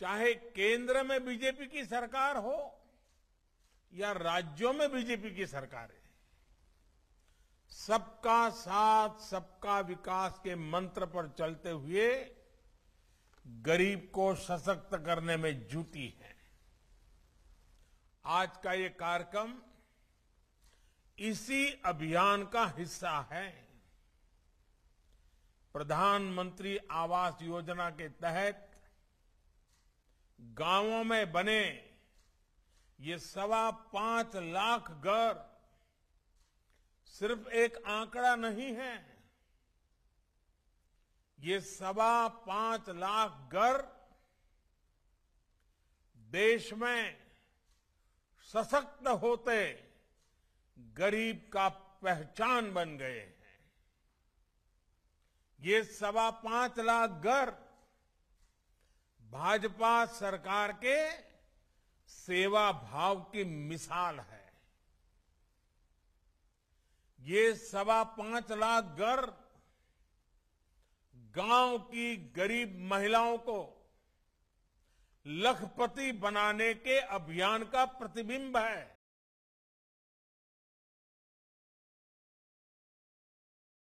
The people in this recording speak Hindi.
चाहे केंद्र में बीजेपी की सरकार हो या राज्यों में बीजेपी की सरकारें सबका साथ सबका विकास के मंत्र पर चलते हुए गरीब को सशक्त करने में जुटी है आज का ये कार्यक्रम इसी अभियान का हिस्सा है प्रधानमंत्री आवास योजना के तहत गांवों में बने ये सवा पांच लाख घर सिर्फ एक आंकड़ा नहीं है ये सवा पांच लाख घर देश में सशक्त होते गरीब का पहचान बन गए हैं ये सवा पांच लाख घर भाजपा सरकार के सेवा भाव की मिसाल है ये सवा पांच लाख घर गांव की गरीब महिलाओं को लखपति बनाने के अभियान का प्रतिबिंब है